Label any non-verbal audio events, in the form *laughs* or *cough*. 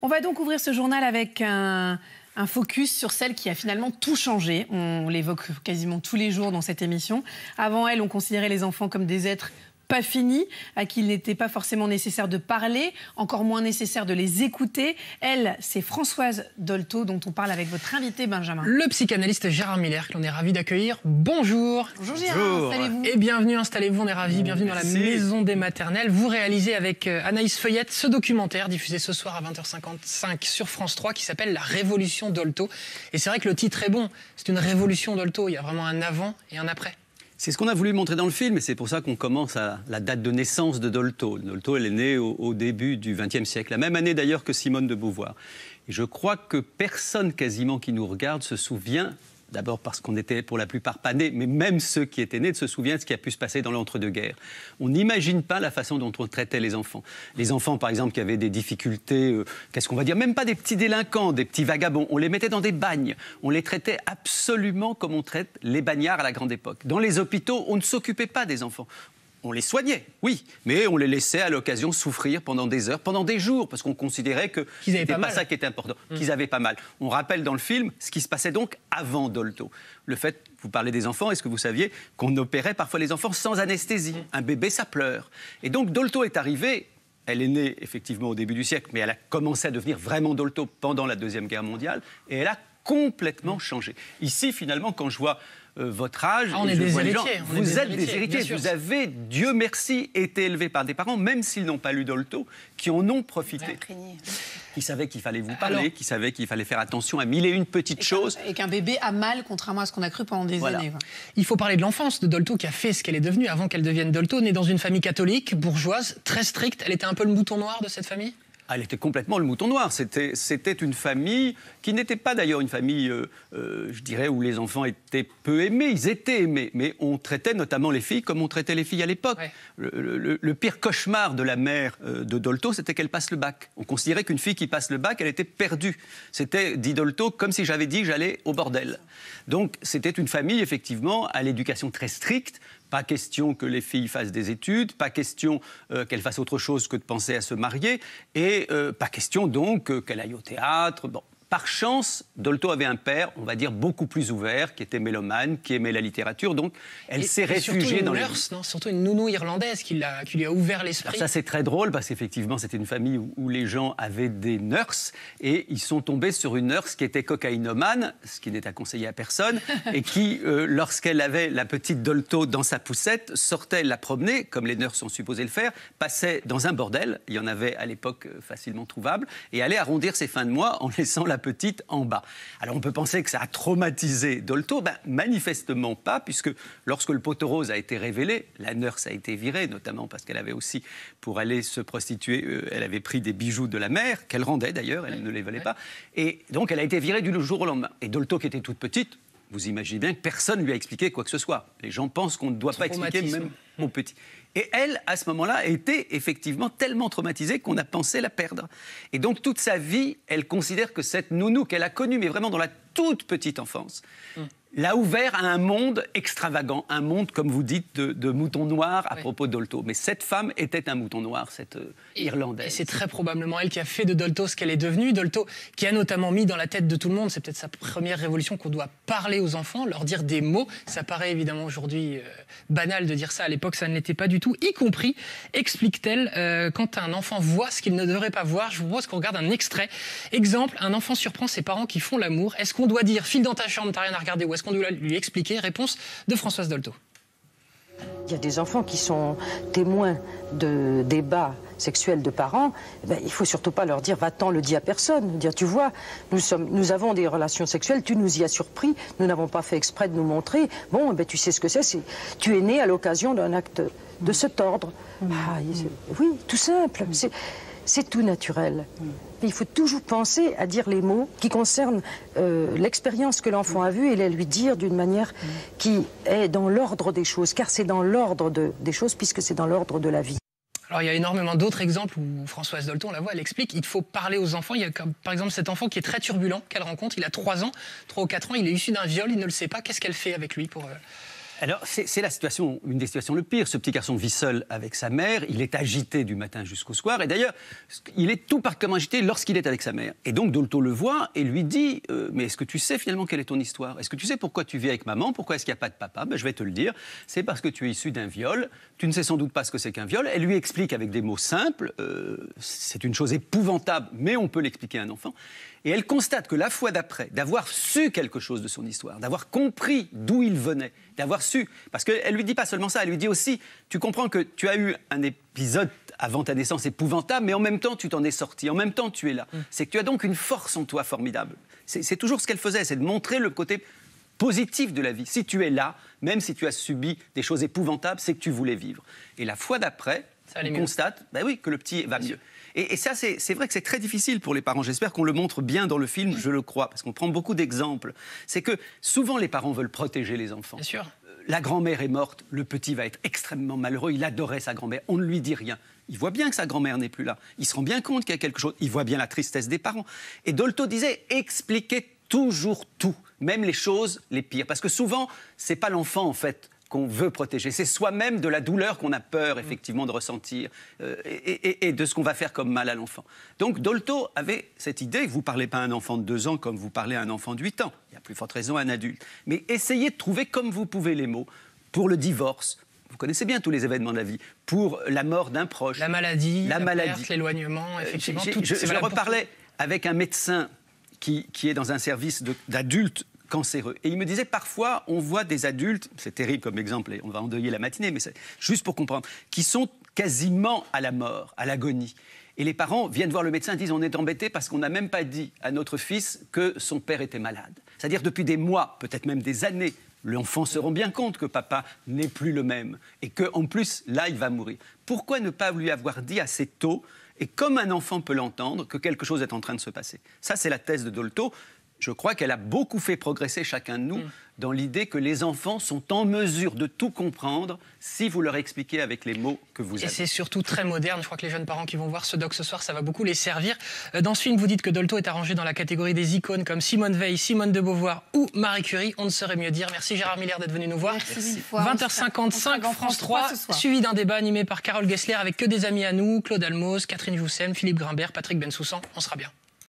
On va donc ouvrir ce journal avec un, focus sur celle qui a finalement tout changé. On l'évoque quasiment tous les jours dans cette émission. Avant elle, on considérait les enfants comme des êtres pas fini, à qui il n'était pas forcément nécessaire de parler, encore moins nécessaire de les écouter. Elle, c'est Françoise Dolto dont on parle avec votre invité Benjamin. Le psychanalyste Gérard Miller que l'on est ravi d'accueillir. Bonjour. Bonjour Gérard, installez-vous. Et bienvenue, installez-vous, on est ravi. Bienvenue dans la maison des maternelles. Vous réalisez avec euh, Anaïs Feuillette ce documentaire diffusé ce soir à 20h55 sur France 3 qui s'appelle La Révolution Dolto. Et c'est vrai que le titre est bon. C'est une révolution Dolto. Il y a vraiment un avant et un après. C'est ce qu'on a voulu montrer dans le film, et c'est pour ça qu'on commence à la date de naissance de Dolto. Dolto, elle est née au, début du XXe siècle, la même année d'ailleurs que Simone de Beauvoir. je crois que personne quasiment qui nous regarde se souvient D'abord parce qu'on était pour la plupart pas nés, mais même ceux qui étaient nés se souviennent de ce qui a pu se passer dans l'entre-deux-guerres. On n'imagine pas la façon dont on traitait les enfants. Les enfants, par exemple, qui avaient des difficultés, euh, qu'est-ce qu'on va dire, même pas des petits délinquants, des petits vagabonds, on les mettait dans des bagnes. On les traitait absolument comme on traite les bagnards à la grande époque. Dans les hôpitaux, on ne s'occupait pas des enfants on les soignait, oui, mais on les laissait à l'occasion souffrir pendant des heures, pendant des jours, parce qu'on considérait que ce n'était pas, ça qui était important, mmh. qu'ils avaient pas mal. On rappelle dans le film ce qui se passait donc avant Dolto. Le fait, vous parlez des enfants, est-ce que vous saviez qu'on opérait parfois les enfants sans anesthésie mmh. Un bébé, ça pleure. Et donc Dolto est arrivé, elle est née effectivement au début du siècle, mais elle a commencé à devenir vraiment Dolto pendant la Deuxième Guerre mondiale, et elle a complètement changé. Ici, finalement, quand je vois euh, votre âge, ah, est vous êtes des héritiers, vous avez, Dieu merci, été élevé par des parents, même s'ils n'ont pas lu Dolto, qui en ont profité. Qui savaient qu'il fallait vous parler, qui savait qu'il fallait faire attention à mille et une petites choses. Et qu'un bébé a mal, contrairement à ce qu'on a cru pendant des années. Il faut parler de l'enfance de Dolto qui a fait ce qu'elle est devenue avant qu'elle devienne Dolto, née dans une famille catholique, bourgeoise, très stricte. Elle était un peu le mouton noir de cette famille ah, elle était complètement le mouton noir. C'était, une famille qui n'était pas d'ailleurs une famille, euh, euh, je dirais, où les enfants étaient peu aimés. Ils étaient aimés, mais on traitait notamment les filles comme on traitait les filles à l'époque. Le, pire cauchemar de la mère euh, de Dolto, c'était qu'elle passe le bac. On considérait qu'une fille qui passe le bac, elle était perdue. C'était, dit Dolto, comme si j'avais dit j'allais au bordel. Donc c'était une famille, effectivement, à l'éducation très stricte, pas question que les filles fassent des études, pas question euh, qu'elles fassent autre chose que de penser à se marier, et euh, pas question donc euh, qu'elles aillent au théâtre. Bon, par chance, Dolto avait un père, on va dire, beaucoup plus ouvert, qui était mélomane, qui aimait la littérature, donc elle s'est réfugiée dans nurse, Non, surtout une nounou irlandaise qui, l'a, qui lui a ouvert l'esprit. Ça, c'est très drôle, parce qu'effectivement, c'était une famille où, les gens avaient des nurses, et ils sont tombés sur une nurse qui était cocaïnomane, ce qui n'est à conseiller à personne, *laughs* et qui, euh, lorsqu'elle avait la petite Dolto dans sa poussette, sortait la promener, comme les nurses sont supposés le faire, passait dans un bordel, il y en avait à l'époque euh, facilement trouvable, et allait arrondir ses fins de mois en laissant la petite en bas. Alors on peut penser que ça a traumatisé Dolto, ben, manifestement pas, puisque lorsque le poteau rose a été révélé, la nurse a été virée, notamment parce qu'elle avait aussi, pour aller se prostituer, euh, elle avait pris des bijoux de la mère, qu'elle rendait d'ailleurs, elle ne les valait pas, et donc elle a été virée du jour au lendemain. Et Dolto, qui était toute petite, vous imaginez bien que personne lui a expliqué quoi que ce soit. Les gens pensent qu'on ne doit pas expliquer même mon petit. Et elle, à ce moment-là, était effectivement tellement traumatisée qu'on a pensé la perdre. Et donc toute sa vie, elle considère que cette nounou qu'elle a connue, mais vraiment dans la toute petite enfance, mm l'a ouvert à un monde extravagant, un monde, comme vous dites, de, moutons noirs à propos de Dolto. Mais cette femme était un mouton noir, cette euh, Irlandaise. Et c'est très probablement elle qui a fait de Dolto ce qu'elle est devenue. Dolto qui a notamment mis dans la tête de tout le monde, c'est peut-être sa première révolution, qu'on doit parler aux enfants, leur dire des mots. Ça paraît évidemment aujourd'hui euh, banal de dire ça. À l'époque, ça ne l'était pas du tout, y compris, explique-t-elle, euh, quand un enfant voit ce qu'il ne devrait pas voir. Je vous propose qu'on regarde un extrait. Exemple, un enfant surprend ses parents qui font l'amour. Est-ce qu'on doit dire file dans ta chambre, t'as rien à regarder ou est-ce qu'on lui expliquer Réponse de Françoise Dolto. Il y a des enfants qui sont témoins de débats sexuels de parents. Eh ben, il ne faut surtout pas leur dire va-t'en, le dis à personne. Dire tu vois, nous, sommes, nous avons des relations sexuelles, tu nous y as surpris, nous n'avons pas fait exprès de nous montrer. Bon, eh ben, tu sais ce que c'est, tu es né à l'occasion d'un acte de cet ordre. Mmh. Ah, oui, tout simple c'est tout naturel. Hmm. il faut toujours penser à dire les mots qui concernent euh, l'expérience que l'enfant a vue et les lui dire d'une manière hmm. qui est dans l'ordre des choses, car c'est dans l'ordre des choses puisque c'est dans l'ordre de la vie. Alors il y a énormément d'autres exemples où Françoise Dolton, la voit, elle explique, il faut parler aux enfants. Il y a par exemple cet enfant qui est très turbulent qu'elle rencontre, il a 3 ans, 3 ou 4 ans, il est issu d'un viol, il ne le sait pas, qu'est-ce qu'elle fait avec lui pour... Euh, alors, c'est la situation, une des situations le pire. Ce petit garçon vit seul avec sa mère. Il est agité du matin jusqu'au soir. Et d'ailleurs, il est tout particulièrement agité lorsqu'il est avec sa mère. Et donc, Dolto le voit et lui dit euh, Mais est-ce que tu sais finalement quelle est ton histoire Est-ce que tu sais pourquoi tu vis avec maman Pourquoi est-ce qu'il n'y a pas de papa ben, Je vais te le dire. C'est parce que tu es issu d'un viol. Tu ne sais sans doute pas ce que c'est qu'un viol. Elle lui explique avec des mots simples euh, C'est une chose épouvantable, mais on peut l'expliquer à un enfant. Et elle constate que la fois d'après, d'avoir su quelque chose de son histoire, d'avoir compris d'où il venait, d'avoir su. Parce qu'elle lui dit pas seulement ça, elle lui dit aussi, tu comprends que tu as eu un épisode avant ta naissance épouvantable, mais en même temps tu t'en es sorti, en même temps tu es là. Mm. C'est que tu as donc une force en toi formidable. C'est toujours ce qu'elle faisait, c'est de montrer le côté positif de la vie. Si tu es là, même si tu as subi des choses épouvantables, c'est que tu voulais vivre. Et la fois d'après, on constate bah oui, que le petit va mieux. Et, ça, c'est vrai que c'est très difficile pour les parents. J'espère qu'on le montre bien dans le film, je le crois, parce qu'on prend beaucoup d'exemples. C'est que souvent, les parents veulent protéger les enfants. Bien sûr. Euh, la grand-mère est morte, le petit va être extrêmement malheureux, il adorait sa grand-mère, on ne lui dit rien. Il voit bien que sa grand-mère n'est plus là, il se rend bien compte qu'il y a quelque chose, il voit bien la tristesse des parents. Et Dolto disait, expliquez toujours tout, même les choses les pires. Parce que souvent, c'est pas l'enfant, en fait, qu'on veut protéger. C'est soi-même de la douleur qu'on a peur mm. effectivement de ressentir euh, et, de ce qu'on va faire comme mal à l'enfant. Donc Dolto avait cette idée, vous parlez pas à un enfant de 2 ans comme vous parlez à un enfant de 8 ans, il y a plus forte raison à un adulte, mais essayez de trouver comme vous pouvez les mots pour le divorce. Vous connaissez bien tous les événements de la vie. Pour la mort d'un proche. La maladie, la, maladie. l'éloignement, euh, effectivement. je, reparlais avec un médecin qui, qui est dans un service d'adultes cancéreux. Et il me disait parfois, on voit des adultes, c'est terrible comme exemple, et on va endeuiller la matinée, mais c'est juste pour comprendre, qui sont quasiment à la mort, à l'agonie. Et les parents viennent voir le médecin et disent on est embêté parce qu'on n'a même pas dit à notre fils que son père était malade. C'est-à-dire depuis des mois, peut-être même des années, l'enfant se rend bien compte que papa n'est plus le même et que plus là il va mourir. Pourquoi ne pas lui avoir dit assez tôt et comme un enfant peut l'entendre que quelque chose est en train de se passer Ça c'est la thèse de Dolto je crois qu'elle a beaucoup fait progresser chacun de nous mm. dans l'idée que les enfants sont en mesure de tout comprendre si vous leur expliquez avec les mots que vous avez. Et c'est surtout très moderne. Je crois que les jeunes parents qui vont voir ce doc ce soir, ça va beaucoup les servir. Euh, dans ce film, vous dites que Dolto est arrangé dans la catégorie des icônes comme Simone Veil, Simone de Beauvoir ou Marie Curie. On ne saurait mieux dire. Merci Gérard Miller d'être venu nous voir. 20h55 en France 3, suivi d'un débat animé par Carole Gessler avec que des amis à nous, Claude Almos, Catherine Joussem, Philippe Grimbert, Patrick Bensoussan. On sera bien.